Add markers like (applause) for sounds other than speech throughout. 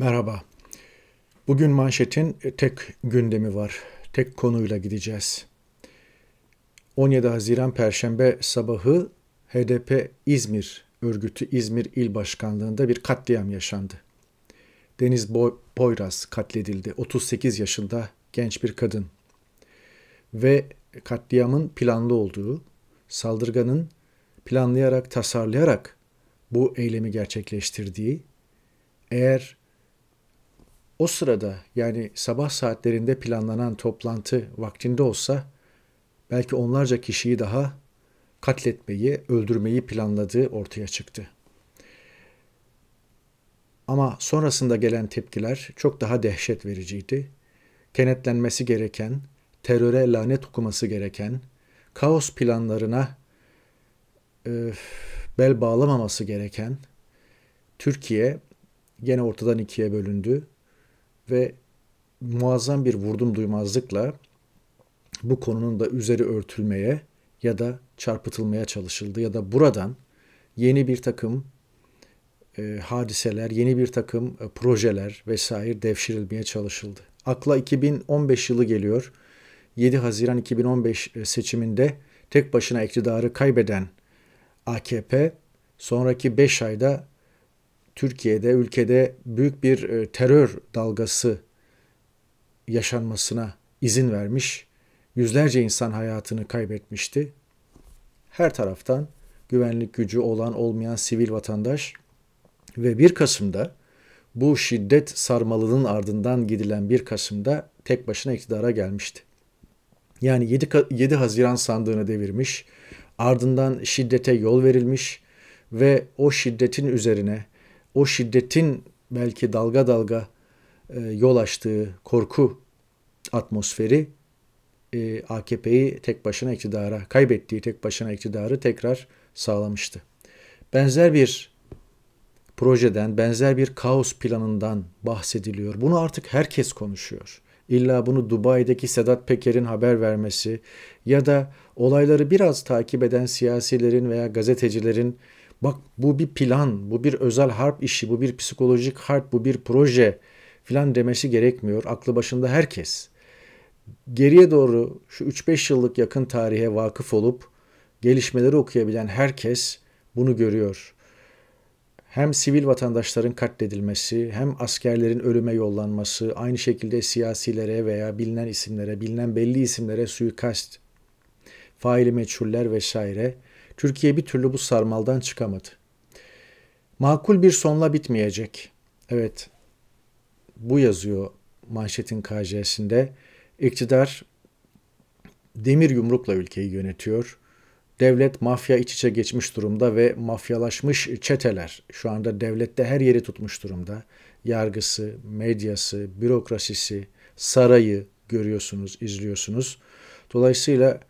Merhaba. Bugün manşetin e, tek gündemi var. Tek konuyla gideceğiz. 17 Haziran Perşembe sabahı HDP İzmir örgütü İzmir İl Başkanlığı'nda bir katliam yaşandı. Deniz Boy Boyraz katledildi. 38 yaşında genç bir kadın. Ve katliamın planlı olduğu, saldırganın planlayarak, tasarlayarak bu eylemi gerçekleştirdiği, eğer o sırada yani sabah saatlerinde planlanan toplantı vaktinde olsa belki onlarca kişiyi daha katletmeyi, öldürmeyi planladığı ortaya çıktı. Ama sonrasında gelen tepkiler çok daha dehşet vericiydi. Kenetlenmesi gereken, teröre lanet okuması gereken, kaos planlarına e, bel bağlamaması gereken Türkiye gene ortadan ikiye bölündü ve muazzam bir vurdum duymazlıkla bu konunun da üzeri örtülmeye ya da çarpıtılmaya çalışıldı ya da buradan yeni bir takım e, hadiseler, yeni bir takım e, projeler vesaire devşirilmeye çalışıldı. Akla 2015 yılı geliyor. 7 Haziran 2015 e, seçiminde tek başına iktidarı kaybeden AKP sonraki 5 ayda Türkiye'de, ülkede büyük bir e, terör dalgası yaşanmasına izin vermiş. Yüzlerce insan hayatını kaybetmişti. Her taraftan güvenlik gücü olan olmayan sivil vatandaş ve 1 Kasım'da bu şiddet sarmalının ardından gidilen 1 Kasım'da tek başına iktidara gelmişti. Yani 7, 7 Haziran sandığını devirmiş, ardından şiddete yol verilmiş ve o şiddetin üzerine o şiddetin belki dalga dalga e, yol açtığı korku atmosferi e, AKP'yi tek başına iktidara, kaybettiği tek başına iktidarı tekrar sağlamıştı. Benzer bir projeden, benzer bir kaos planından bahsediliyor. Bunu artık herkes konuşuyor. İlla bunu Dubai'deki Sedat Peker'in haber vermesi ya da olayları biraz takip eden siyasilerin veya gazetecilerin Bak bu bir plan, bu bir özel harp işi, bu bir psikolojik harp, bu bir proje filan demesi gerekmiyor. Aklı başında herkes. Geriye doğru şu 3-5 yıllık yakın tarihe vakıf olup gelişmeleri okuyabilen herkes bunu görüyor. Hem sivil vatandaşların katledilmesi, hem askerlerin ölüme yollanması, aynı şekilde siyasilere veya bilinen isimlere, bilinen belli isimlere suikast, faili meçhuller vesaire Türkiye bir türlü bu sarmaldan çıkamadı. Makul bir sonla bitmeyecek. Evet, bu yazıyor manşetin KJ'sinde. İktidar demir yumrukla ülkeyi yönetiyor. Devlet mafya iç içe geçmiş durumda ve mafyalaşmış çeteler şu anda devlette her yeri tutmuş durumda. Yargısı, medyası, bürokrasisi, sarayı görüyorsunuz, izliyorsunuz. Dolayısıyla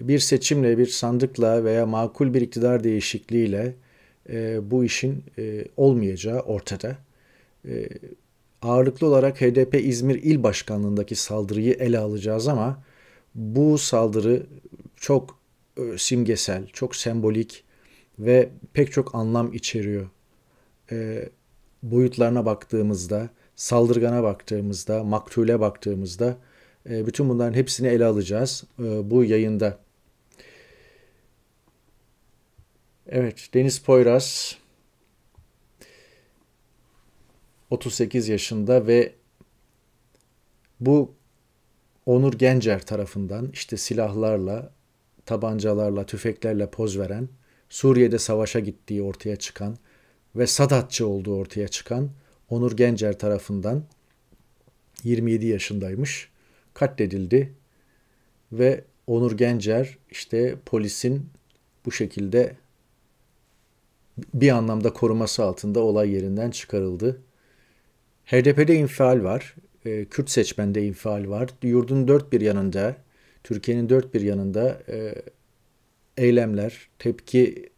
bir seçimle, bir sandıkla veya makul bir iktidar değişikliğiyle e, bu işin e, olmayacağı ortada. E, ağırlıklı olarak HDP İzmir İl Başkanlığındaki saldırıyı ele alacağız ama bu saldırı çok e, simgesel, çok sembolik ve pek çok anlam içeriyor. E, boyutlarına baktığımızda, saldırgana baktığımızda, maktule baktığımızda ee, bütün bunların hepsini ele alacağız e, bu yayında. Evet, Deniz Poyraz 38 yaşında ve bu Onur Gencer tarafından işte silahlarla, tabancalarla, tüfeklerle poz veren, Suriye'de savaşa gittiği ortaya çıkan ve Sadatçı olduğu ortaya çıkan Onur Gencer tarafından 27 yaşındaymış katledildi ve Onur Gencer işte polisin bu şekilde bir anlamda koruması altında olay yerinden çıkarıldı. HDP'de infial var. E, Kürt seçmende infial var. Yurdun dört bir yanında, Türkiye'nin dört bir yanında e, eylemler, tepki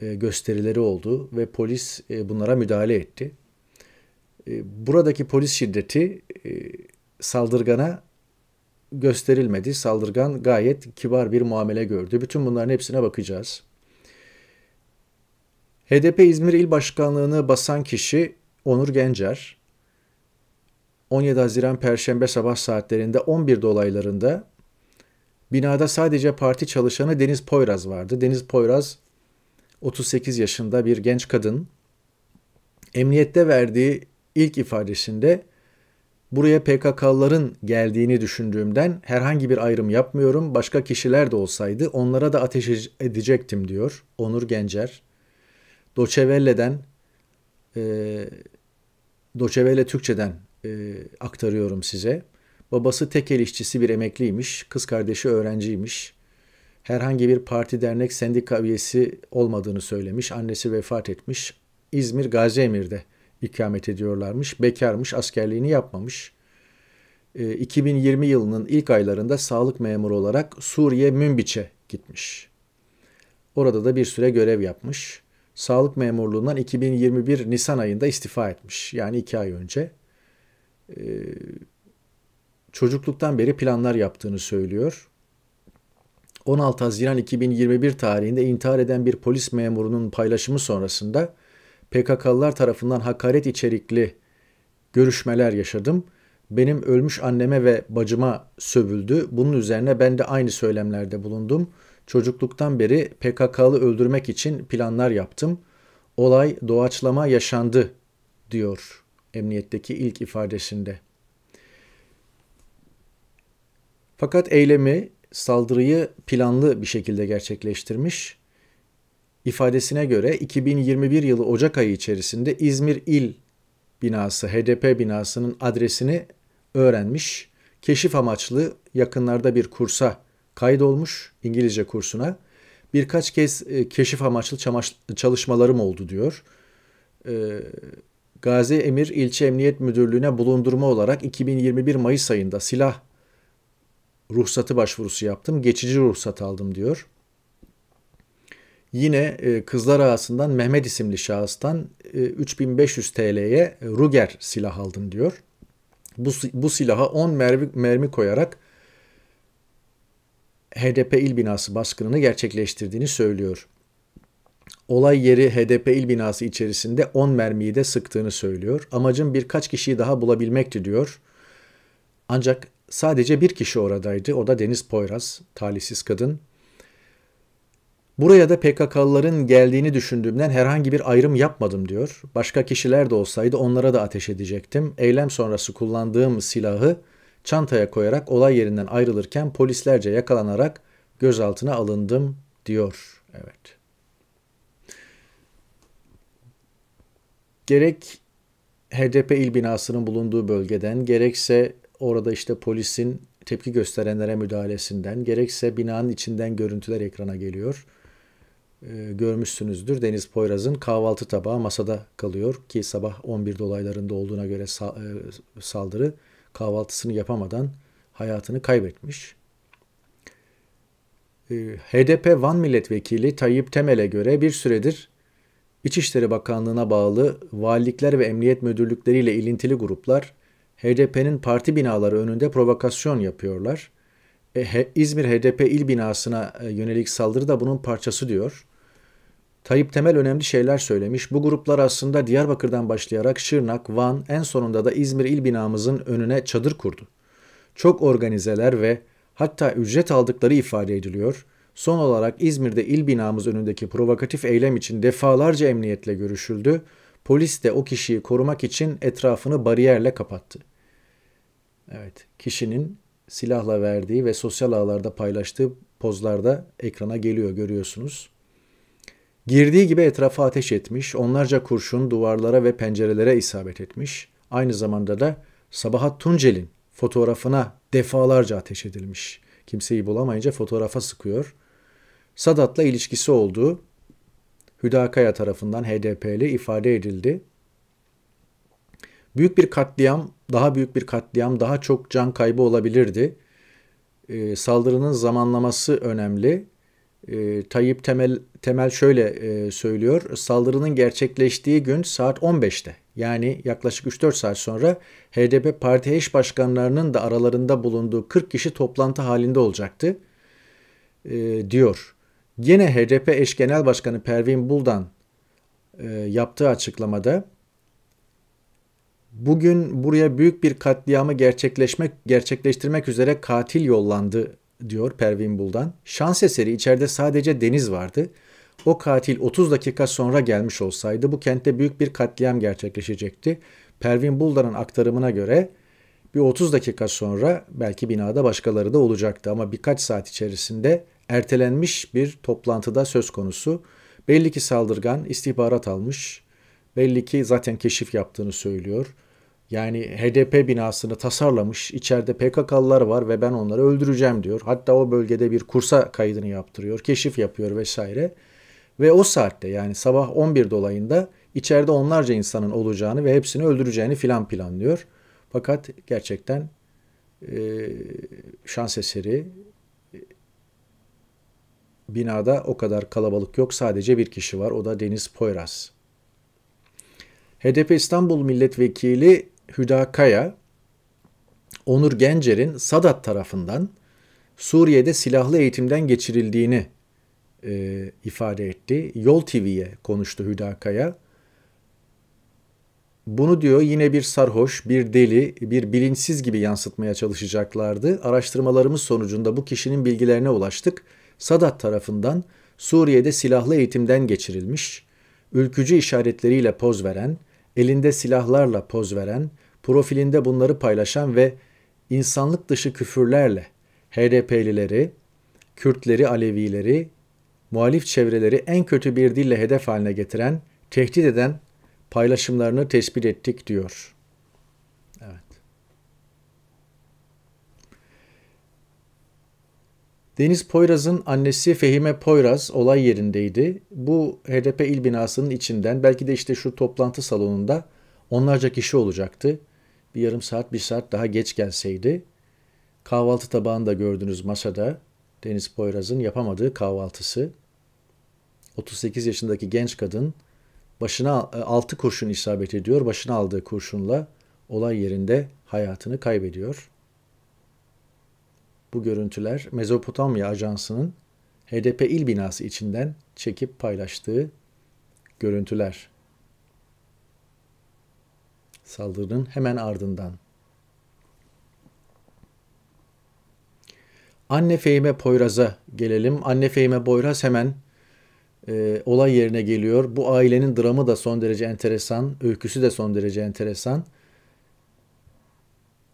e, gösterileri oldu ve polis bunlara müdahale etti. Buradaki polis şiddeti saldırgana gösterilmedi. Saldırgan gayet kibar bir muamele gördü. Bütün bunların hepsine bakacağız. HDP İzmir İl Başkanlığı'nı basan kişi Onur Gencer. 17 Haziran Perşembe sabah saatlerinde 11 dolaylarında binada sadece parti çalışanı Deniz Poyraz vardı. Deniz Poyraz 38 yaşında bir genç kadın. Emniyette verdiği ilk ifadesinde Buraya PKK'ların geldiğini düşündüğümden herhangi bir ayrım yapmıyorum. Başka kişiler de olsaydı onlara da ateş edecektim diyor Onur Gencer. Doçevelle'den e, Doçevelle Türkçe'den e, aktarıyorum size. Babası tekel işçisi bir emekliymiş, kız kardeşi öğrenciymiş. Herhangi bir parti, dernek, sendika üyesi olmadığını söylemiş. Annesi vefat etmiş. İzmir Gaziemir'de ikamet ediyorlarmış. Bekarmış, askerliğini yapmamış. 2020 ee, yılının ilk aylarında sağlık memuru olarak Suriye Münbiç'e gitmiş. Orada da bir süre görev yapmış. Sağlık memurluğundan 2021 Nisan ayında istifa etmiş. Yani iki ay önce. Ee, çocukluktan beri planlar yaptığını söylüyor. 16 Haziran 2021 tarihinde intihar eden bir polis memurunun paylaşımı sonrasında PKK'lılar tarafından hakaret içerikli görüşmeler yaşadım. Benim ölmüş anneme ve bacıma sövüldü. Bunun üzerine ben de aynı söylemlerde bulundum. Çocukluktan beri PKK'lı öldürmek için planlar yaptım. Olay doğaçlama yaşandı diyor emniyetteki ilk ifadesinde. Fakat eylemi, saldırıyı planlı bir şekilde gerçekleştirmiş ifadesine göre 2021 yılı Ocak ayı içerisinde İzmir İl binası, HDP binasının adresini öğrenmiş. Keşif amaçlı yakınlarda bir kursa kaydolmuş, İngilizce kursuna. Birkaç kez e, keşif amaçlı çalışmalarım oldu diyor. E, Gazi Emir İlçe Emniyet Müdürlüğü'ne bulundurma olarak 2021 Mayıs ayında silah ruhsatı başvurusu yaptım. Geçici ruhsat aldım diyor. Yine e, kızlar ağasından Mehmet isimli şahıstan 3500 e, TL'ye Ruger silah aldım diyor. Bu, bu silaha 10 mermi, mermi koyarak HDP il binası baskınını gerçekleştirdiğini söylüyor. Olay yeri HDP il binası içerisinde 10 mermiyi de sıktığını söylüyor. Amacım birkaç kişiyi daha bulabilmekti diyor. Ancak sadece bir kişi oradaydı. O da Deniz Poyraz, talihsiz kadın. Buraya da PKK'lıların geldiğini düşündüğümden herhangi bir ayrım yapmadım diyor. Başka kişiler de olsaydı onlara da ateş edecektim. Eylem sonrası kullandığım silahı çantaya koyarak olay yerinden ayrılırken polislerce yakalanarak gözaltına alındım diyor. Evet. Gerek HDP il binasının bulunduğu bölgeden gerekse orada işte polisin tepki gösterenlere müdahalesinden gerekse binanın içinden görüntüler ekrana geliyor. E, görmüşsünüzdür. Deniz Poyraz'ın kahvaltı tabağı masada kalıyor ki sabah 11 dolaylarında olduğuna göre e, saldırı kahvaltısını yapamadan hayatını kaybetmiş. E, HDP Van Milletvekili Tayyip Temel'e göre bir süredir İçişleri Bakanlığı'na bağlı valilikler ve emniyet müdürlükleriyle ilintili gruplar HDP'nin parti binaları önünde provokasyon yapıyorlar. İzmir HDP il binasına yönelik saldırı da bunun parçası diyor. Tayyip Temel önemli şeyler söylemiş. Bu gruplar aslında Diyarbakır'dan başlayarak Şırnak, Van, en sonunda da İzmir il binamızın önüne çadır kurdu. Çok organizeler ve hatta ücret aldıkları ifade ediliyor. Son olarak İzmir'de il binamız önündeki provokatif eylem için defalarca emniyetle görüşüldü. Polis de o kişiyi korumak için etrafını bariyerle kapattı. Evet, kişinin silahla verdiği ve sosyal ağlarda paylaştığı pozlarda ekrana geliyor görüyorsunuz. Girdiği gibi etrafa ateş etmiş, onlarca kurşun duvarlara ve pencerelere isabet etmiş. Aynı zamanda da Sabahat Tuncel'in fotoğrafına defalarca ateş edilmiş. Kimseyi bulamayınca fotoğrafa sıkıyor. Sadat'la ilişkisi olduğu Hüdakaya tarafından HDP'li ifade edildi. Büyük bir katliam, daha büyük bir katliam, daha çok can kaybı olabilirdi. Ee, saldırının zamanlaması önemli. E, Tayyip Temel, Temel şöyle e, söylüyor. Saldırının gerçekleştiği gün saat 15'te yani yaklaşık 3-4 saat sonra HDP parti eş başkanlarının da aralarında bulunduğu 40 kişi toplantı halinde olacaktı e, diyor. Yine HDP eş genel başkanı Pervin Buldan e, yaptığı açıklamada bugün buraya büyük bir katliamı gerçekleşmek gerçekleştirmek üzere katil yollandı diyor Pervin Buldan. Şans eseri içeride sadece deniz vardı. O katil 30 dakika sonra gelmiş olsaydı bu kentte büyük bir katliam gerçekleşecekti. Pervin Buldan'ın aktarımına göre bir 30 dakika sonra belki binada başkaları da olacaktı ama birkaç saat içerisinde ertelenmiş bir toplantıda söz konusu. Belli ki saldırgan istihbarat almış. Belli ki zaten keşif yaptığını söylüyor. Yani HDP binasını tasarlamış, içeride PKK'lılar var ve ben onları öldüreceğim diyor. Hatta o bölgede bir kursa kaydını yaptırıyor, keşif yapıyor vesaire. Ve o saatte yani sabah 11 dolayında içeride onlarca insanın olacağını ve hepsini öldüreceğini filan planlıyor. Fakat gerçekten e, şans eseri e, binada o kadar kalabalık yok. Sadece bir kişi var. O da Deniz Poyraz. HDP İstanbul Milletvekili Hüda Kaya, Onur Gencer'in Sadat tarafından Suriye'de silahlı eğitimden geçirildiğini e, ifade etti. Yol TV'ye konuştu Hüda Kaya. Bunu diyor yine bir sarhoş, bir deli, bir bilinçsiz gibi yansıtmaya çalışacaklardı. Araştırmalarımız sonucunda bu kişinin bilgilerine ulaştık. Sadat tarafından Suriye'de silahlı eğitimden geçirilmiş, ülkücü işaretleriyle poz veren, elinde silahlarla poz veren, profilinde bunları paylaşan ve insanlık dışı küfürlerle HDP'lileri, Kürtleri, Alevileri, muhalif çevreleri en kötü bir dille hedef haline getiren, tehdit eden paylaşımlarını tespit ettik diyor. Deniz Poyraz'ın annesi Fehime Poyraz olay yerindeydi. Bu HDP il binasının içinden belki de işte şu toplantı salonunda onlarca kişi olacaktı. Bir yarım saat bir saat daha geç gelseydi. Kahvaltı tabağını da gördünüz masada. Deniz Poyraz'ın yapamadığı kahvaltısı. 38 yaşındaki genç kadın başına 6 e, kurşun isabet ediyor. Başına aldığı kurşunla olay yerinde hayatını kaybediyor. Bu görüntüler Mezopotamya Ajansı'nın HDP il binası içinden çekip paylaştığı görüntüler. Saldırının hemen ardından. Anne Fehime Poyraz'a gelelim. Anne Fehime Poyraz hemen e, olay yerine geliyor. Bu ailenin dramı da son derece enteresan. Öyküsü de son derece enteresan.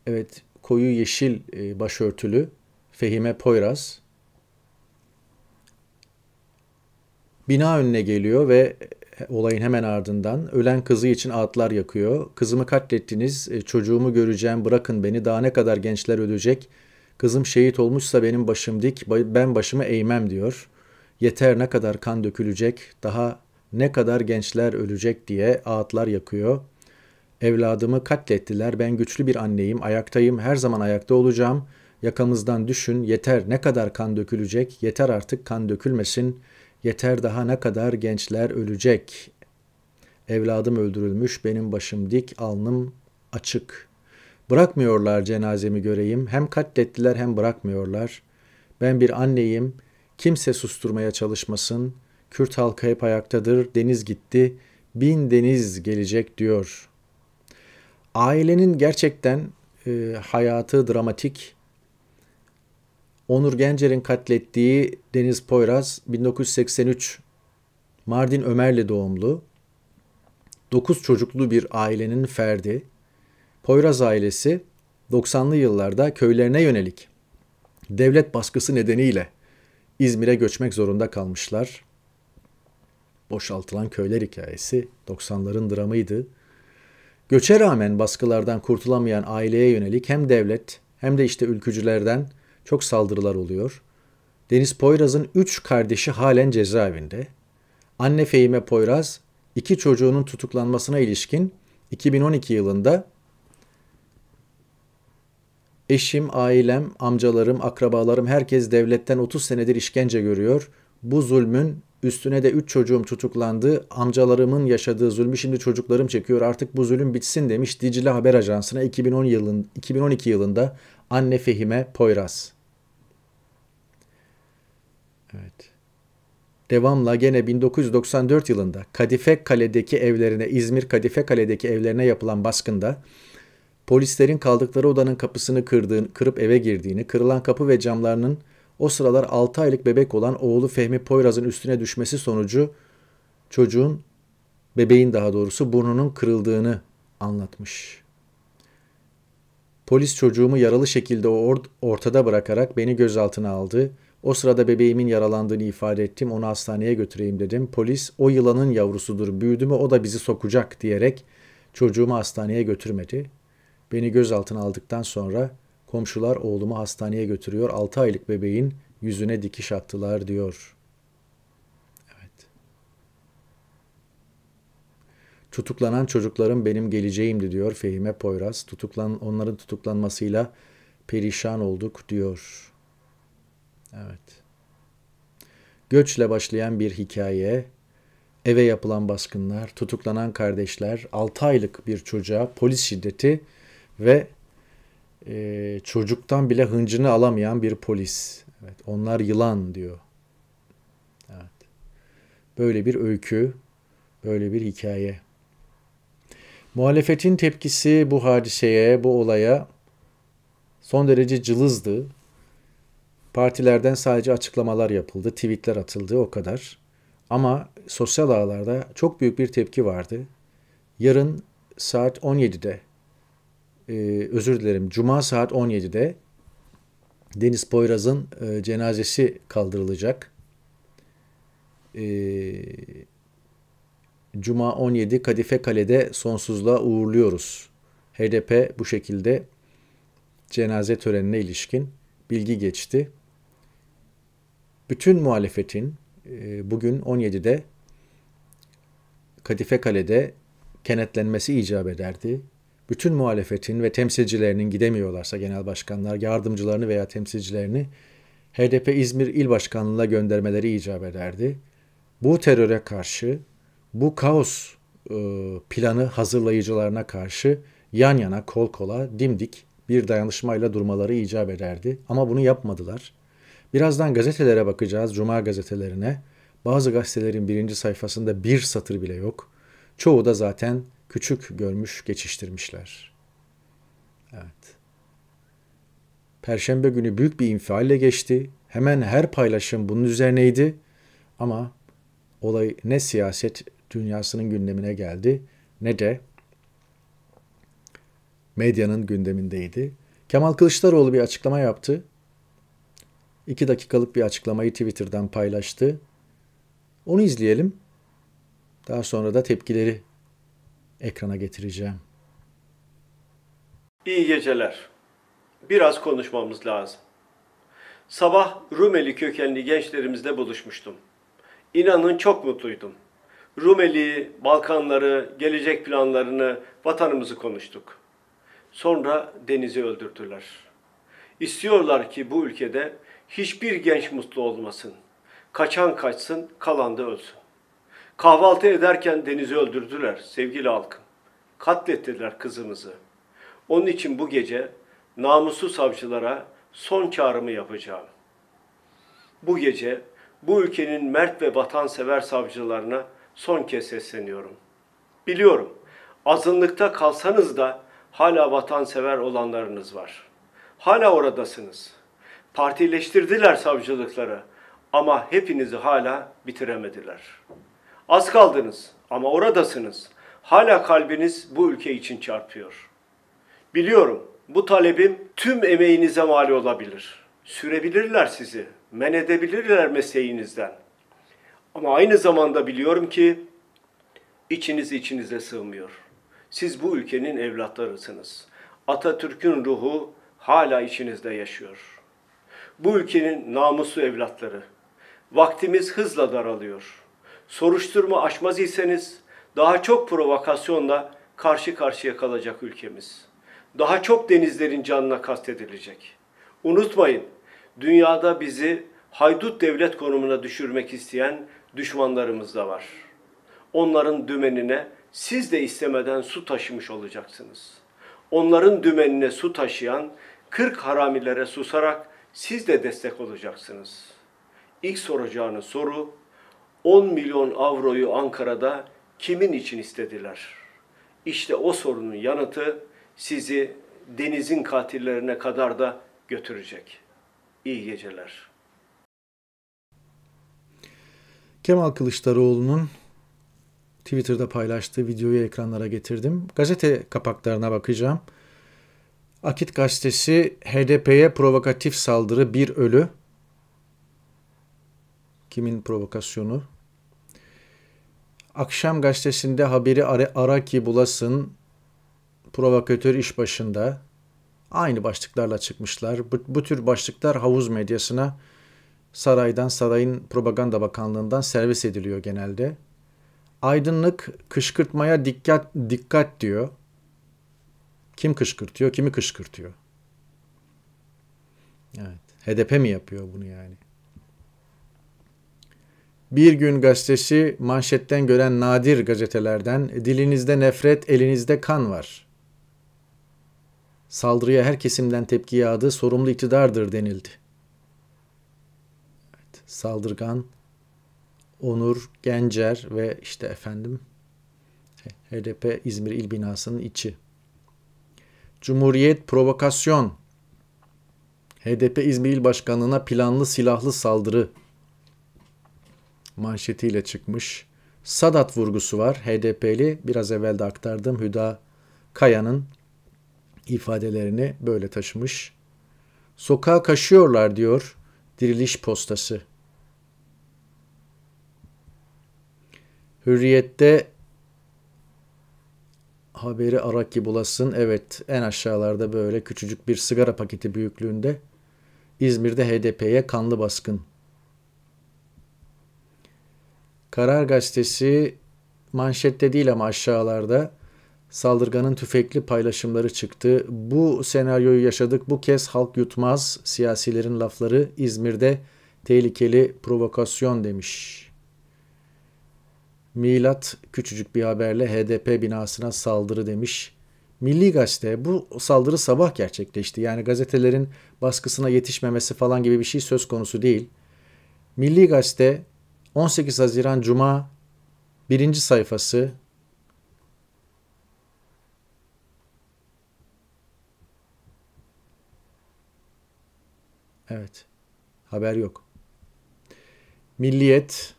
Evet koyu yeşil e, başörtülü Fehime Poyraz bina önüne geliyor ve olayın hemen ardından ölen kızı için ağıtlar yakıyor. Kızımı katlettiniz, e, çocuğumu göreceğim, bırakın beni, daha ne kadar gençler ölecek. Kızım şehit olmuşsa benim başım dik, ben başımı eğmem diyor. Yeter ne kadar kan dökülecek, daha ne kadar gençler ölecek diye ağıtlar yakıyor. Evladımı katlettiler, ben güçlü bir anneyim, ayaktayım, her zaman ayakta olacağım.'' Yakamızdan düşün, yeter ne kadar kan dökülecek, yeter artık kan dökülmesin, yeter daha ne kadar gençler ölecek. Evladım öldürülmüş, benim başım dik, alnım açık. Bırakmıyorlar cenazemi göreyim, hem katlettiler hem bırakmıyorlar. Ben bir anneyim, kimse susturmaya çalışmasın. Kürt halkı hep ayaktadır, deniz gitti, bin deniz gelecek diyor. Ailenin gerçekten e, hayatı dramatik, Onur Gencer'in katlettiği Deniz Poyraz 1983 Mardin Ömerli doğumlu. dokuz çocuklu bir ailenin ferdi. Poyraz ailesi 90'lı yıllarda köylerine yönelik devlet baskısı nedeniyle İzmir'e göçmek zorunda kalmışlar. Boşaltılan köyler hikayesi 90'ların dramıydı. Göçe rağmen baskılardan kurtulamayan aileye yönelik hem devlet hem de işte ülkücülerden çok saldırılar oluyor. Deniz Poyraz'ın üç kardeşi halen cezaevinde. Anne Fehime Poyraz iki çocuğunun tutuklanmasına ilişkin 2012 yılında eşim, ailem, amcalarım, akrabalarım herkes devletten 30 senedir işkence görüyor. Bu zulmün üstüne de 3 çocuğum tutuklandı. Amcalarımın yaşadığı zulmü şimdi çocuklarım çekiyor. Artık bu zulüm bitsin demiş Dicle Haber Ajansı'na 2010 yılın, 2012 yılında anne Fehime Poyraz. Evet. Devamla gene 1994 yılında Kadife Kale'deki evlerine, İzmir Kadife Kale'deki evlerine yapılan baskında polislerin kaldıkları odanın kapısını kırdığını, kırıp eve girdiğini, kırılan kapı ve camlarının o sıralar 6 aylık bebek olan oğlu Fehmi Poyraz'ın üstüne düşmesi sonucu çocuğun, bebeğin daha doğrusu burnunun kırıldığını anlatmış. Polis çocuğumu yaralı şekilde or- ortada bırakarak beni gözaltına aldı.'' O sırada bebeğimin yaralandığını ifade ettim. Onu hastaneye götüreyim dedim. Polis o yılanın yavrusudur. Büyüdü mü o da bizi sokacak diyerek çocuğumu hastaneye götürmedi. Beni gözaltına aldıktan sonra komşular oğlumu hastaneye götürüyor. 6 aylık bebeğin yüzüne dikiş attılar diyor. Evet. Tutuklanan çocuklarım benim geleceğimdi diyor Fehime Poyraz. Tutuklan, onların tutuklanmasıyla perişan olduk diyor. Evet. Göçle başlayan bir hikaye, eve yapılan baskınlar, tutuklanan kardeşler, 6 aylık bir çocuğa polis şiddeti ve e, çocuktan bile hıncını alamayan bir polis. Evet, onlar yılan diyor. Evet. Böyle bir öykü, böyle bir hikaye. Muhalefetin tepkisi bu hadiseye, bu olaya son derece cılızdı. Partilerden sadece açıklamalar yapıldı, tweetler atıldı o kadar. Ama sosyal ağlarda çok büyük bir tepki vardı. Yarın saat 17'de, e, özür dilerim, Cuma saat 17'de Deniz Poyraz'ın e, cenazesi kaldırılacak. E, Cuma 17 Kadife Kale'de sonsuzluğa uğurluyoruz. HDP bu şekilde cenaze törenine ilişkin bilgi geçti. Bütün muhalefetin e, bugün 17'de Kadife Kale'de kenetlenmesi icap ederdi. Bütün muhalefetin ve temsilcilerinin gidemiyorlarsa genel başkanlar yardımcılarını veya temsilcilerini HDP İzmir İl Başkanlığı'na göndermeleri icap ederdi. Bu teröre karşı, bu kaos e, planı hazırlayıcılarına karşı yan yana kol kola dimdik bir dayanışmayla durmaları icap ederdi. Ama bunu yapmadılar. Birazdan gazetelere bakacağız, cuma gazetelerine. Bazı gazetelerin birinci sayfasında bir satır bile yok. Çoğu da zaten küçük görmüş, geçiştirmişler. Evet. Perşembe günü büyük bir infialle geçti. Hemen her paylaşım bunun üzerineydi. Ama olay ne siyaset dünyasının gündemine geldi ne de medyanın gündemindeydi. Kemal Kılıçdaroğlu bir açıklama yaptı. 2 dakikalık bir açıklamayı Twitter'dan paylaştı. Onu izleyelim. Daha sonra da tepkileri ekrana getireceğim. İyi geceler. Biraz konuşmamız lazım. Sabah Rumeli kökenli gençlerimizle buluşmuştum. İnanın çok mutluydum. Rumeli, Balkanları, gelecek planlarını, vatanımızı konuştuk. Sonra denizi öldürdüler. İstiyorlar ki bu ülkede Hiçbir genç mutlu olmasın. Kaçan kaçsın, kalan da ölsün. Kahvaltı ederken denizi öldürdüler sevgili halkım. Katlettiler kızımızı. Onun için bu gece namuslu savcılara son çağrımı yapacağım. Bu gece bu ülkenin mert ve vatansever savcılarına son kez sesleniyorum. Biliyorum azınlıkta kalsanız da hala vatansever olanlarınız var. Hala oradasınız.'' Partileştirdiler savcılıkları ama hepinizi hala bitiremediler. Az kaldınız ama oradasınız. Hala kalbiniz bu ülke için çarpıyor. Biliyorum bu talebim tüm emeğinize mal olabilir. Sürebilirler sizi, men edebilirler mesleğinizden. Ama aynı zamanda biliyorum ki içiniz içinize sığmıyor. Siz bu ülkenin evlatlarısınız. Atatürk'ün ruhu hala içinizde yaşıyor.'' Bu ülkenin namusu evlatları. Vaktimiz hızla daralıyor. Soruşturma açmaz iseniz daha çok provokasyonla karşı karşıya kalacak ülkemiz. Daha çok denizlerin canına kastedilecek. Unutmayın, dünyada bizi haydut devlet konumuna düşürmek isteyen düşmanlarımız da var. Onların dümenine siz de istemeden su taşımış olacaksınız. Onların dümenine su taşıyan 40 haramilere susarak siz de destek olacaksınız. İlk soracağınız soru 10 milyon avroyu Ankara'da kimin için istediler? İşte o sorunun yanıtı sizi denizin katillerine kadar da götürecek. İyi geceler. Kemal Kılıçdaroğlu'nun Twitter'da paylaştığı videoyu ekranlara getirdim. Gazete kapaklarına bakacağım. Akit gazetesi HDP'ye provokatif saldırı bir ölü. Kimin provokasyonu? Akşam gazetesinde haberi ara, bulasın. Provokatör iş başında. Aynı başlıklarla çıkmışlar. Bu, bu tür başlıklar havuz medyasına saraydan, sarayın propaganda bakanlığından servis ediliyor genelde. Aydınlık kışkırtmaya dikkat dikkat diyor. Kim kışkırtıyor, kimi kışkırtıyor? Evet. HDP mi yapıyor bunu yani? Bir gün gazetesi manşetten gören nadir gazetelerden dilinizde nefret, elinizde kan var. Saldırıya her kesimden tepki yağdı, sorumlu iktidardır denildi. Evet, saldırgan Onur Gencer ve işte efendim HDP İzmir İl Binası'nın içi Cumhuriyet provokasyon. HDP İzmir İl Başkanlığı'na planlı silahlı saldırı manşetiyle çıkmış. Sadat vurgusu var. HDP'li biraz evvel de aktardığım Hüda Kaya'nın ifadelerini böyle taşımış. Sokağa kaşıyorlar diyor diriliş postası. Hürriyette haberi arak gibi bulasın. Evet en aşağılarda böyle küçücük bir sigara paketi büyüklüğünde İzmir'de HDP'ye kanlı baskın. Karar gazetesi manşette değil ama aşağılarda saldırganın tüfekli paylaşımları çıktı. Bu senaryoyu yaşadık. Bu kez halk yutmaz. Siyasilerin lafları İzmir'de tehlikeli provokasyon demiş. Milat küçücük bir haberle HDP binasına saldırı demiş. Milli Gazete bu saldırı sabah gerçekleşti. Yani gazetelerin baskısına yetişmemesi falan gibi bir şey söz konusu değil. Milli Gazete 18 Haziran Cuma birinci sayfası Evet. Haber yok. Milliyet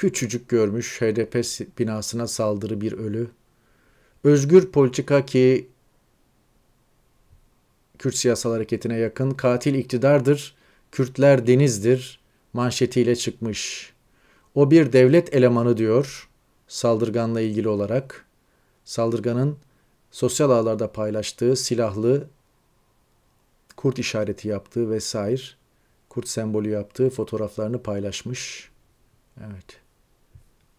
küçücük görmüş HDP binasına saldırı bir ölü. Özgür politika ki Kürt siyasal hareketine yakın katil iktidardır, Kürtler denizdir manşetiyle çıkmış. O bir devlet elemanı diyor saldırganla ilgili olarak. Saldırganın sosyal ağlarda paylaştığı silahlı kurt işareti yaptığı vesaire kurt sembolü yaptığı fotoğraflarını paylaşmış. Evet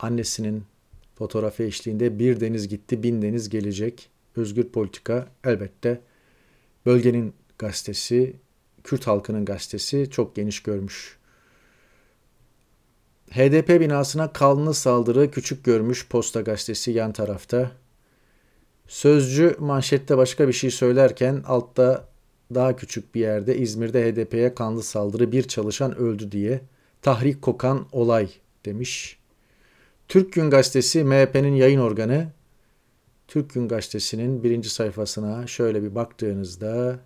annesinin fotoğrafı eşliğinde bir deniz gitti, bin deniz gelecek. Özgür Politika elbette bölgenin gazetesi, Kürt halkının gazetesi çok geniş görmüş. HDP binasına kanlı saldırı küçük görmüş Posta gazetesi yan tarafta. Sözcü manşette başka bir şey söylerken altta daha küçük bir yerde İzmir'de HDP'ye kanlı saldırı bir çalışan öldü diye tahrik kokan olay demiş. Türk Gün Gazetesi MHP'nin yayın organı Türk Gün Gazetesi'nin birinci sayfasına şöyle bir baktığınızda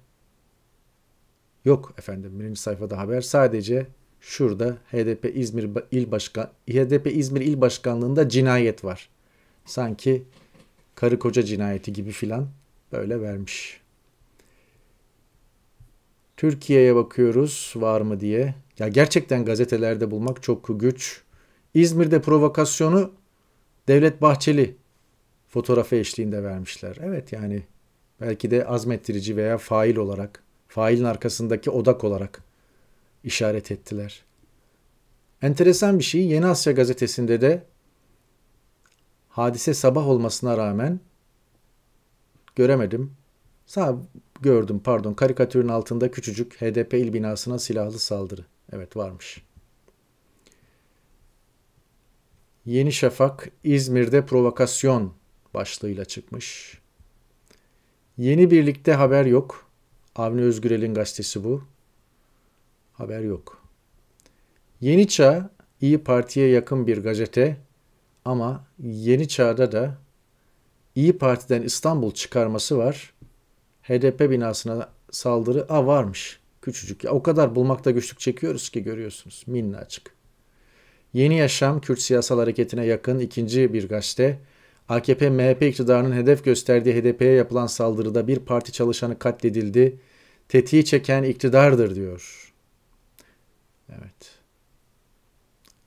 yok efendim birinci sayfada haber sadece şurada HDP İzmir İl Başkan HDP İzmir İl Başkanlığında cinayet var. Sanki karı koca cinayeti gibi filan böyle vermiş. Türkiye'ye bakıyoruz var mı diye. Ya gerçekten gazetelerde bulmak çok güç. İzmir'de provokasyonu Devlet Bahçeli fotoğrafı eşliğinde vermişler. Evet yani belki de azmettirici veya fail olarak, failin arkasındaki odak olarak işaret ettiler. Enteresan bir şey Yeni Asya gazetesinde de hadise sabah olmasına rağmen göremedim. Sağ gördüm pardon karikatürün altında küçücük HDP il binasına silahlı saldırı. Evet varmış. Yeni Şafak İzmir'de provokasyon başlığıyla çıkmış. Yeni Birlik'te haber yok. Avni Özgürel'in gazetesi bu. Haber yok. Yeni Çağ İyi Parti'ye yakın bir gazete ama Yeni Çağ'da da İyi Parti'den İstanbul çıkarması var. HDP binasına saldırı a varmış. Küçücük ya o kadar bulmakta güçlük çekiyoruz ki görüyorsunuz minnacık. Yeni Yaşam Kürt Siyasal Hareketi'ne yakın ikinci bir gazete, AKP-MHP iktidarının hedef gösterdiği HDP'ye yapılan saldırıda bir parti çalışanı katledildi, tetiği çeken iktidardır diyor. Evet.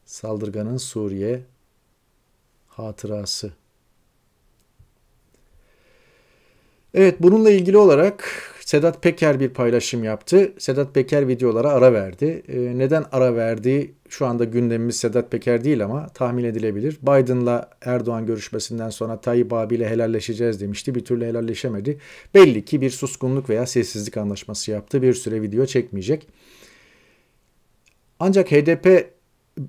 Saldırganın Suriye hatırası. Evet bununla ilgili olarak Sedat Peker bir paylaşım yaptı. Sedat Peker videolara ara verdi. E, neden ara verdi? Şu anda gündemimiz Sedat Peker değil ama tahmin edilebilir. Biden'la Erdoğan görüşmesinden sonra Tayyip ile helalleşeceğiz demişti. Bir türlü helalleşemedi. Belli ki bir suskunluk veya sessizlik anlaşması yaptı. Bir süre video çekmeyecek. Ancak HDP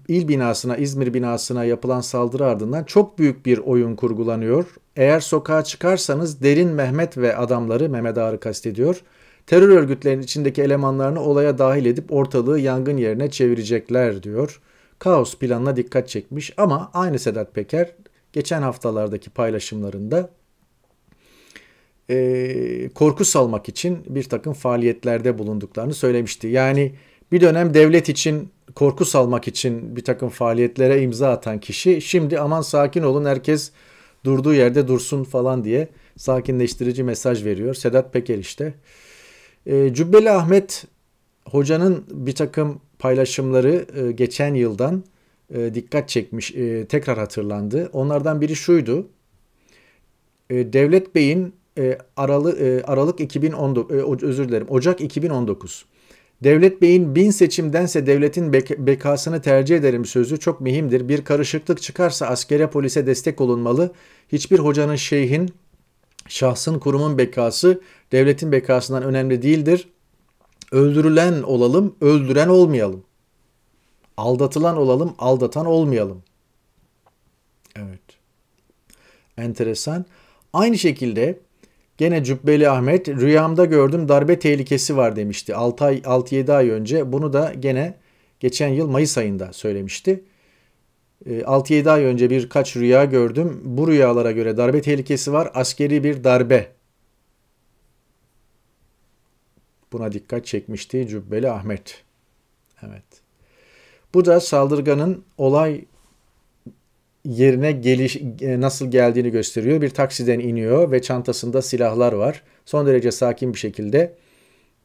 il binasına, İzmir binasına yapılan saldırı ardından çok büyük bir oyun kurgulanıyor. Eğer sokağa çıkarsanız Derin Mehmet ve adamları, Mehmet Ağar'ı kastediyor, terör örgütlerinin içindeki elemanlarını olaya dahil edip ortalığı yangın yerine çevirecekler diyor. Kaos planına dikkat çekmiş ama aynı Sedat Peker geçen haftalardaki paylaşımlarında e, korku salmak için bir takım faaliyetlerde bulunduklarını söylemişti. Yani bir dönem devlet için korku salmak için bir takım faaliyetlere imza atan kişi şimdi aman sakin olun herkes durduğu yerde dursun falan diye sakinleştirici mesaj veriyor. Sedat Peker işte. E, Cübbeli Ahmet hocanın bir takım paylaşımları e, geçen yıldan e, dikkat çekmiş, e, tekrar hatırlandı. Onlardan biri şuydu. E, Devlet Bey'in e, Aralı, e, Aralık 2019, e, özür dilerim Ocak 2019 Devlet Bey'in bin seçimdense devletin bekasını tercih ederim sözü çok mühimdir. Bir karışıklık çıkarsa askere polise destek olunmalı. Hiçbir hocanın şeyhin, şahsın kurumun bekası devletin bekasından önemli değildir. Öldürülen olalım, öldüren olmayalım. Aldatılan olalım, aldatan olmayalım. Evet. Enteresan. Aynı şekilde Gene Cübbeli Ahmet rüyamda gördüm darbe tehlikesi var demişti 6 ay 6 ay önce. Bunu da gene geçen yıl Mayıs ayında söylemişti. 6-7 ee, ay önce birkaç rüya gördüm. Bu rüyalara göre darbe tehlikesi var. Askeri bir darbe. Buna dikkat çekmişti Cübbeli Ahmet. Evet. Bu da saldırganın olay yerine geliş e, nasıl geldiğini gösteriyor. Bir taksiden iniyor ve çantasında silahlar var. Son derece sakin bir şekilde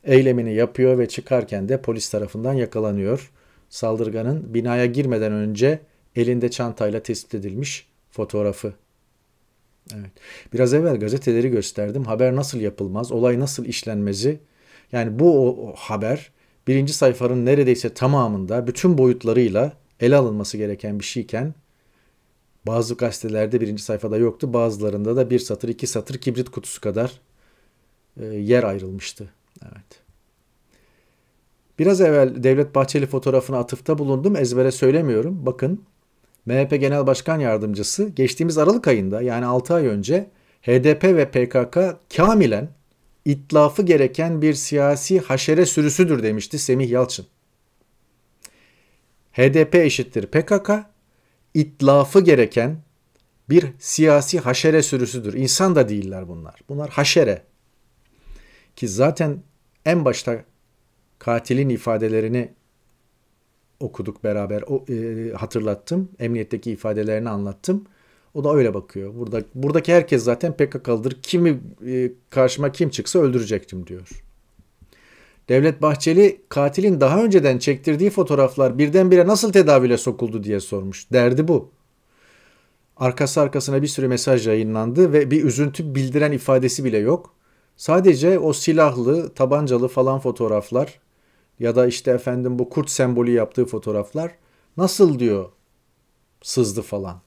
eylemini yapıyor ve çıkarken de polis tarafından yakalanıyor. Saldırganın binaya girmeden önce elinde çantayla tespit edilmiş fotoğrafı. Evet. Biraz evvel gazeteleri gösterdim. Haber nasıl yapılmaz, olay nasıl işlenmezi. Yani bu o, o haber birinci sayfanın neredeyse tamamında bütün boyutlarıyla ele alınması gereken bir şeyken bazı gazetelerde birinci sayfada yoktu. Bazılarında da bir satır iki satır kibrit kutusu kadar e, yer ayrılmıştı. Evet. Biraz evvel Devlet Bahçeli fotoğrafına atıfta bulundum. Ezbere söylemiyorum. Bakın MHP Genel Başkan Yardımcısı geçtiğimiz Aralık ayında yani 6 ay önce HDP ve PKK kamilen itlafı gereken bir siyasi haşere sürüsüdür demişti Semih Yalçın. HDP eşittir PKK, itlafı gereken bir siyasi haşere sürüsüdür. İnsan da değiller bunlar. Bunlar haşere. Ki zaten en başta katilin ifadelerini okuduk beraber. O, e, hatırlattım. Emniyetteki ifadelerini anlattım. O da öyle bakıyor. Burada buradaki herkes zaten PKK'lıdır. Kimi e, karşıma kim çıksa öldürecektim diyor. Devlet Bahçeli katilin daha önceden çektirdiği fotoğraflar birdenbire nasıl tedaviyle sokuldu diye sormuş. Derdi bu. Arkası arkasına bir sürü mesaj yayınlandı ve bir üzüntü bildiren ifadesi bile yok. Sadece o silahlı, tabancalı falan fotoğraflar ya da işte efendim bu kurt sembolü yaptığı fotoğraflar nasıl diyor sızdı falan.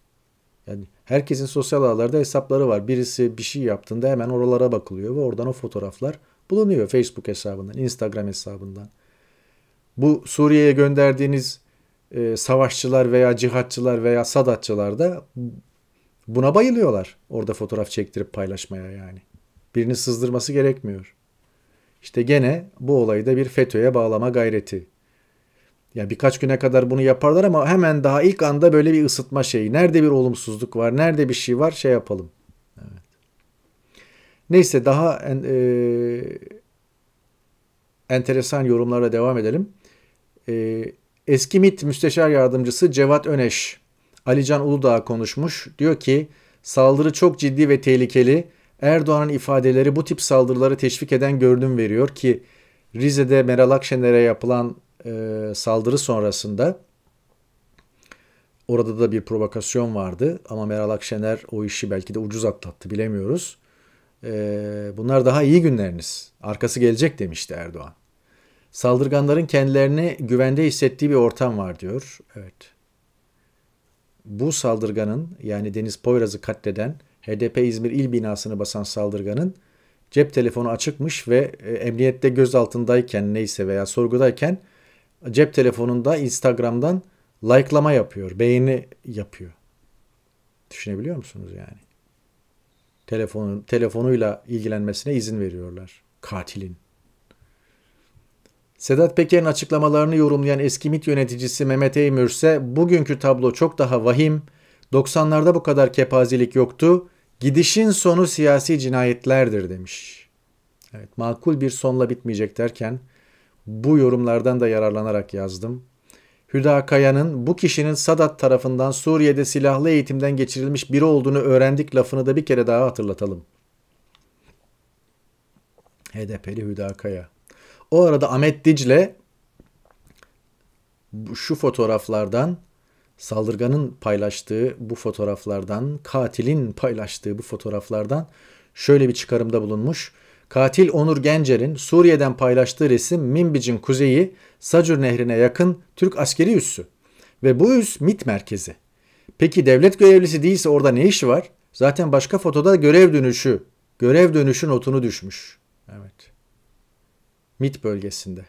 Yani herkesin sosyal ağlarda hesapları var. Birisi bir şey yaptığında hemen oralara bakılıyor ve oradan o fotoğraflar bulunuyor Facebook hesabından, Instagram hesabından. Bu Suriye'ye gönderdiğiniz e, savaşçılar veya cihatçılar veya sadatçılar da buna bayılıyorlar. Orada fotoğraf çektirip paylaşmaya yani. Birini sızdırması gerekmiyor. İşte gene bu olayı da bir FETÖ'ye bağlama gayreti. Ya birkaç güne kadar bunu yaparlar ama hemen daha ilk anda böyle bir ısıtma şeyi. Nerede bir olumsuzluk var, nerede bir şey var şey yapalım. Neyse daha en, e, enteresan yorumlara devam edelim. E, eski MIT Müsteşar Yardımcısı Cevat Öneş, Alican Uludağ konuşmuş. Diyor ki saldırı çok ciddi ve tehlikeli. Erdoğan'ın ifadeleri bu tip saldırıları teşvik eden görünüm veriyor ki Rize'de Meral Akşener'e yapılan e, saldırı sonrasında orada da bir provokasyon vardı ama Meral Akşener o işi belki de ucuz atlattı bilemiyoruz. Ee, bunlar daha iyi günleriniz. Arkası gelecek demişti Erdoğan. Saldırganların kendilerini güvende hissettiği bir ortam var diyor. Evet. Bu saldırganın yani Deniz Poyraz'ı katleden HDP İzmir il binasını basan saldırganın cep telefonu açıkmış ve e, emniyette gözaltındayken neyse veya sorgudayken cep telefonunda Instagram'dan likelama yapıyor, beğeni yapıyor. Düşünebiliyor musunuz yani? telefonu, telefonuyla ilgilenmesine izin veriyorlar. Katilin. Sedat Peker'in açıklamalarını yorumlayan eski MIT yöneticisi Mehmet Eymür ise bugünkü tablo çok daha vahim, 90'larda bu kadar kepazelik yoktu, gidişin sonu siyasi cinayetlerdir demiş. Evet, makul bir sonla bitmeyecek derken bu yorumlardan da yararlanarak yazdım. Hüda Kaya'nın bu kişinin Sadat tarafından Suriye'de silahlı eğitimden geçirilmiş biri olduğunu öğrendik lafını da bir kere daha hatırlatalım. HDP'li Hüda Kaya. O arada Ahmet Dicle şu fotoğraflardan saldırganın paylaştığı bu fotoğraflardan, katilin paylaştığı bu fotoğraflardan şöyle bir çıkarımda bulunmuş. Katil Onur Gencer'in Suriye'den paylaştığı resim Minbic'in kuzeyi Sacur Nehri'ne yakın Türk askeri üssü. Ve bu üs MIT merkezi. Peki devlet görevlisi değilse orada ne işi var? Zaten başka fotoda görev dönüşü, görev dönüşü notunu düşmüş. Evet. MIT bölgesinde.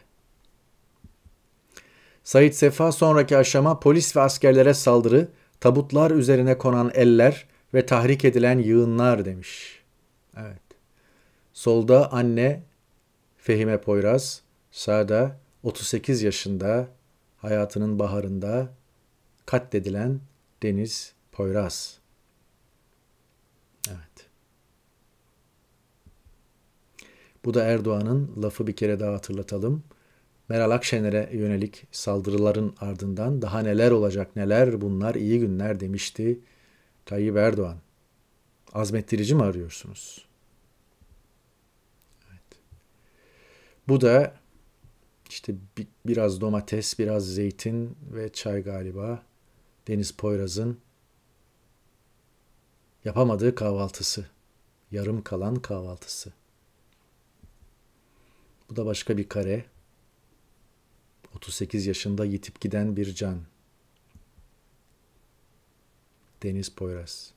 Said Sefa sonraki aşama polis ve askerlere saldırı, tabutlar üzerine konan eller ve tahrik edilen yığınlar demiş. Evet. Solda anne Fehime Poyraz, sağda 38 yaşında hayatının baharında katledilen Deniz Poyraz. Evet. Bu da Erdoğan'ın lafı bir kere daha hatırlatalım. Meral Akşener'e yönelik saldırıların ardından daha neler olacak neler bunlar iyi günler demişti Tayyip Erdoğan. Azmettirici mi arıyorsunuz?'' Bu da işte bi biraz domates, biraz zeytin ve çay galiba. Deniz Poyraz'ın yapamadığı kahvaltısı. Yarım kalan kahvaltısı. Bu da başka bir kare. 38 yaşında yitip giden bir can. Deniz Poyraz.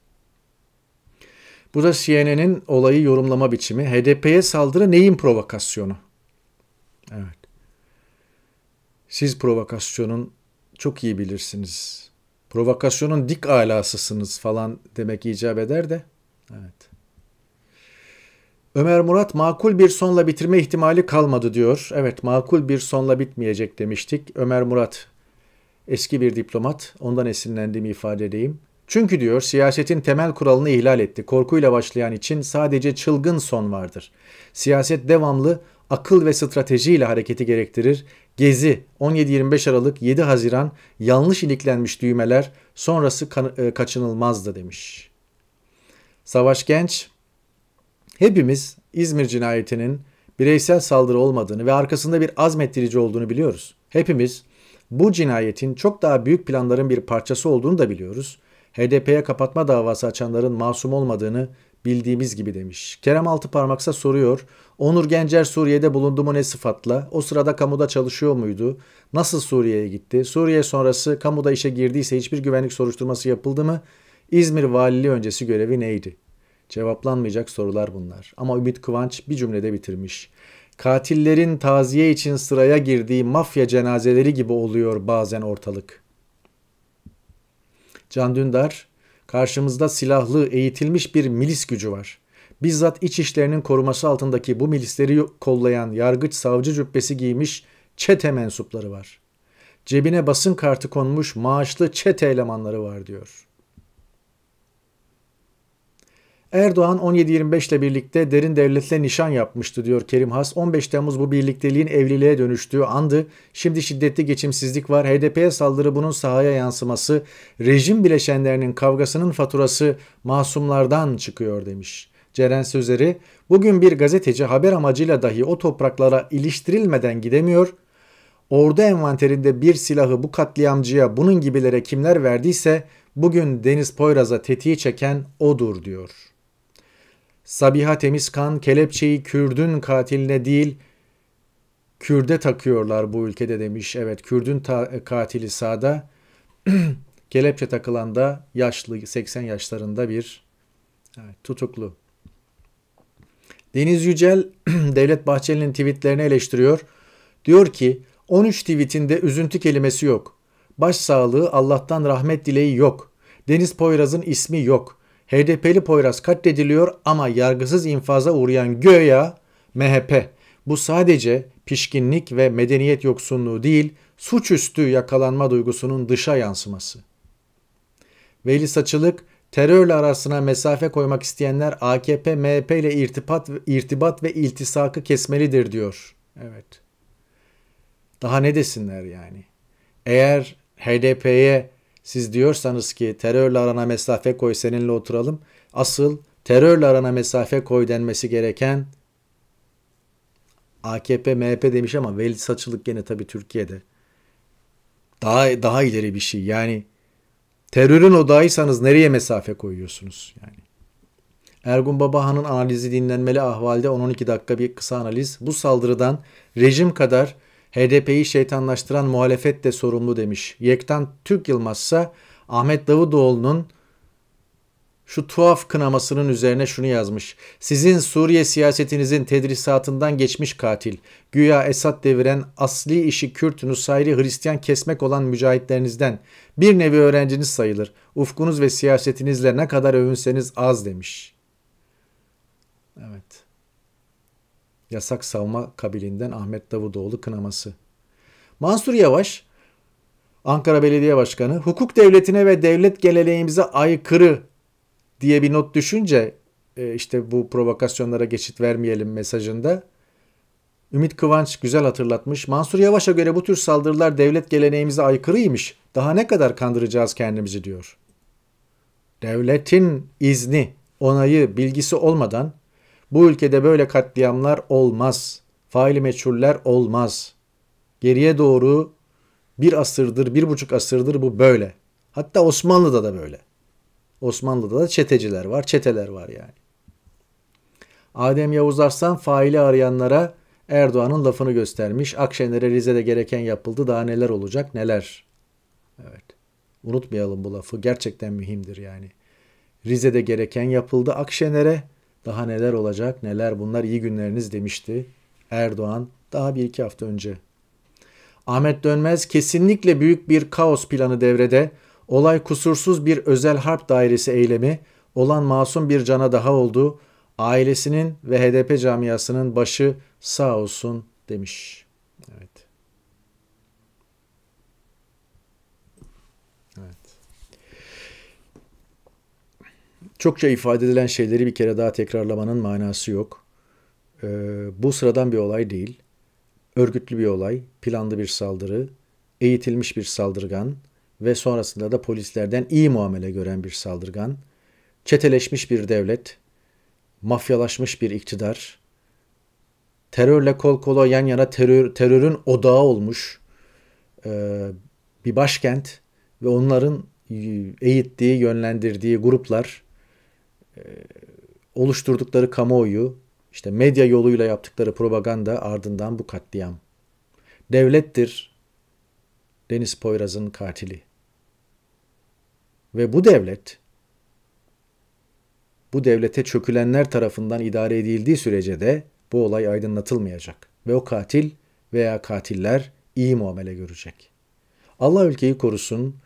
Bu da CNN'in olayı yorumlama biçimi. HDP'ye saldırı neyin provokasyonu? Evet. Siz provokasyonun çok iyi bilirsiniz. Provokasyonun dik alasısınız falan demek icap eder de. Evet. Ömer Murat makul bir sonla bitirme ihtimali kalmadı diyor. Evet makul bir sonla bitmeyecek demiştik. Ömer Murat eski bir diplomat. Ondan esinlendiğimi ifade edeyim. Çünkü diyor siyasetin temel kuralını ihlal etti. Korkuyla başlayan için sadece çılgın son vardır. Siyaset devamlı akıl ve stratejiyle hareketi gerektirir. Gezi 17-25 Aralık 7 Haziran yanlış iliklenmiş düğmeler sonrası e, kaçınılmazdı demiş. Savaş Genç hepimiz İzmir cinayetinin bireysel saldırı olmadığını ve arkasında bir azmettirici olduğunu biliyoruz. Hepimiz bu cinayetin çok daha büyük planların bir parçası olduğunu da biliyoruz. HDP'ye kapatma davası açanların masum olmadığını bildiğimiz gibi demiş. Kerem Altıparmaksa soruyor. Onur Gencer Suriye'de bulundu mu ne sıfatla? O sırada kamuda çalışıyor muydu? Nasıl Suriye'ye gitti? Suriye sonrası kamuda işe girdiyse hiçbir güvenlik soruşturması yapıldı mı? İzmir valiliği öncesi görevi neydi? Cevaplanmayacak sorular bunlar. Ama Ümit Kıvanç bir cümlede bitirmiş. Katillerin taziye için sıraya girdiği mafya cenazeleri gibi oluyor bazen ortalık. Can Dündar, karşımızda silahlı, eğitilmiş bir milis gücü var bizzat iç işlerinin koruması altındaki bu milisleri kollayan yargıç savcı cübbesi giymiş çete mensupları var. Cebine basın kartı konmuş maaşlı çete elemanları var diyor. Erdoğan 17-25 ile birlikte derin devletle nişan yapmıştı diyor Kerim Has. 15 Temmuz bu birlikteliğin evliliğe dönüştüğü andı. Şimdi şiddetli geçimsizlik var. HDP'ye saldırı bunun sahaya yansıması, rejim bileşenlerinin kavgasının faturası masumlardan çıkıyor demiş. Ceren Sözeri, bugün bir gazeteci haber amacıyla dahi o topraklara iliştirilmeden gidemiyor, ordu envanterinde bir silahı bu katliamcıya bunun gibilere kimler verdiyse bugün Deniz Poyraz'a tetiği çeken odur diyor. Sabiha Temizkan kelepçeyi Kürd'ün katiline değil Kürde takıyorlar bu ülkede demiş. Evet Kürd'ün e, katili sağda. (clears throat) Kelepçe takılan da yaşlı 80 yaşlarında bir evet, tutuklu. Deniz Yücel (clears throat) Devlet Bahçeli'nin tweetlerini eleştiriyor. Diyor ki 13 tweetinde üzüntü kelimesi yok. Baş sağlığı Allah'tan rahmet dileği yok. Deniz Poyraz'ın ismi yok. HDP'li Poyraz katlediliyor ama yargısız infaza uğrayan göya MHP. Bu sadece pişkinlik ve medeniyet yoksunluğu değil, suçüstü yakalanma duygusunun dışa yansıması. Veli Saçılık Terörle arasına mesafe koymak isteyenler AKP, MHP ile irtibat, irtibat ve iltisakı kesmelidir diyor. Evet. Daha ne desinler yani? Eğer HDP'ye siz diyorsanız ki terörle arana mesafe koy seninle oturalım. Asıl terörle arana mesafe koy denmesi gereken AKP, MHP demiş ama Veli Saçılık gene tabii Türkiye'de. Daha daha ileri bir şey. Yani Terörün odağıysanız nereye mesafe koyuyorsunuz? Yani. Ergun Babahan'ın analizi dinlenmeli ahvalde 10-12 dakika bir kısa analiz. Bu saldırıdan rejim kadar HDP'yi şeytanlaştıran muhalefet de sorumlu demiş. Yektan Türk Yılmazsa Ahmet Davutoğlu'nun şu tuhaf kınamasının üzerine şunu yazmış. Sizin Suriye siyasetinizin tedrisatından geçmiş katil. Güya Esad deviren asli işi Kürt, Nusayri, Hristiyan kesmek olan mücahitlerinizden bir nevi öğrenciniz sayılır. Ufkunuz ve siyasetinizle ne kadar övünseniz az demiş. Evet. Yasak savma kabilinden Ahmet Davutoğlu kınaması. Mansur Yavaş, Ankara Belediye Başkanı, hukuk devletine ve devlet geleneğimize aykırı diye bir not düşünce e, işte bu provokasyonlara geçit vermeyelim mesajında Ümit Kıvanç güzel hatırlatmış. Mansur Yavaş'a göre bu tür saldırılar devlet geleneğimize aykırıymış. Daha ne kadar kandıracağız kendimizi diyor. Devletin izni, onayı, bilgisi olmadan bu ülkede böyle katliamlar olmaz. Faili meçhuller olmaz. Geriye doğru bir asırdır, bir buçuk asırdır bu böyle. Hatta Osmanlı'da da böyle. Osmanlı'da da çeteciler var, çeteler var yani. Adem Yavuz Arslan faili arayanlara Erdoğan'ın lafını göstermiş. Akşener'e Rize'de gereken yapıldı. Daha neler olacak neler. Evet. Unutmayalım bu lafı. Gerçekten mühimdir yani. Rize'de gereken yapıldı. Akşener'e daha neler olacak neler bunlar iyi günleriniz demişti Erdoğan daha bir iki hafta önce. Ahmet Dönmez kesinlikle büyük bir kaos planı devrede. Olay kusursuz bir özel harp dairesi eylemi olan masum bir cana daha oldu. Ailesinin ve HDP camiasının başı sağ olsun demiş. Evet. Evet. Çokça ifade edilen şeyleri bir kere daha tekrarlamanın manası yok. Ee, bu sıradan bir olay değil. Örgütlü bir olay, planlı bir saldırı, eğitilmiş bir saldırgan, ve sonrasında da polislerden iyi muamele gören bir saldırgan, çeteleşmiş bir devlet, mafyalaşmış bir iktidar, terörle kol kola yan yana terör, terörün odağı olmuş e, bir başkent ve onların eğittiği, yönlendirdiği gruplar e, oluşturdukları kamuoyu, işte medya yoluyla yaptıkları propaganda ardından bu katliam. Devlettir Deniz Poyraz'ın katili. Ve bu devlet bu devlete çökülenler tarafından idare edildiği sürece de bu olay aydınlatılmayacak ve o katil veya katiller iyi muamele görecek. Allah ülkeyi korusun.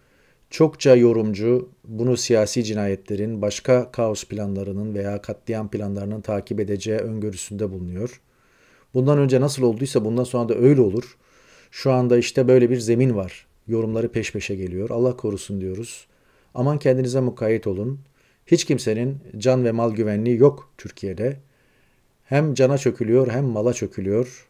Çokça yorumcu bunu siyasi cinayetlerin, başka kaos planlarının veya katliam planlarının takip edeceği öngörüsünde bulunuyor. Bundan önce nasıl olduysa bundan sonra da öyle olur. Şu anda işte böyle bir zemin var. Yorumları peş peşe geliyor. Allah korusun diyoruz. Aman kendinize mukayyet olun. Hiç kimsenin can ve mal güvenliği yok Türkiye'de. Hem cana çökülüyor hem mala çökülüyor.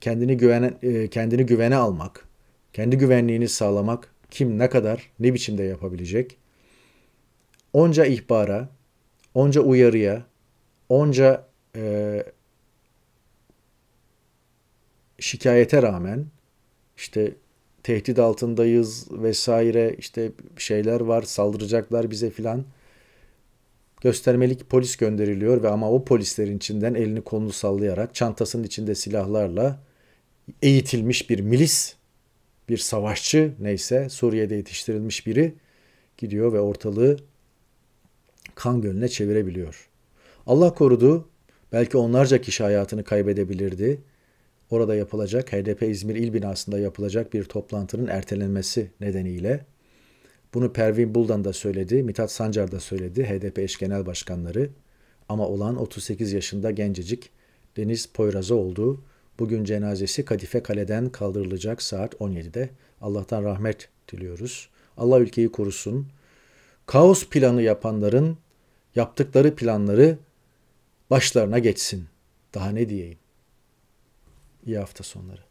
Kendini güvene, e, kendini güvene almak, kendi güvenliğini sağlamak kim ne kadar, ne biçimde yapabilecek? Onca ihbara, onca uyarıya, onca e, şikayete rağmen işte tehdit altındayız vesaire işte şeyler var saldıracaklar bize filan. Göstermelik polis gönderiliyor ve ama o polislerin içinden elini kolunu sallayarak çantasının içinde silahlarla eğitilmiş bir milis, bir savaşçı neyse Suriye'de yetiştirilmiş biri gidiyor ve ortalığı kan gölüne çevirebiliyor. Allah korudu belki onlarca kişi hayatını kaybedebilirdi orada yapılacak HDP İzmir İl Binası'nda yapılacak bir toplantının ertelenmesi nedeniyle bunu Pervin Buldan da söyledi, Mithat Sancar da söyledi HDP eş genel başkanları ama olan 38 yaşında gencecik Deniz Poyraz'a oldu. Bugün cenazesi Kadife Kale'den kaldırılacak saat 17'de. Allah'tan rahmet diliyoruz. Allah ülkeyi korusun. Kaos planı yapanların yaptıkları planları başlarına geçsin. Daha ne diyeyim? İyi hafta sonları.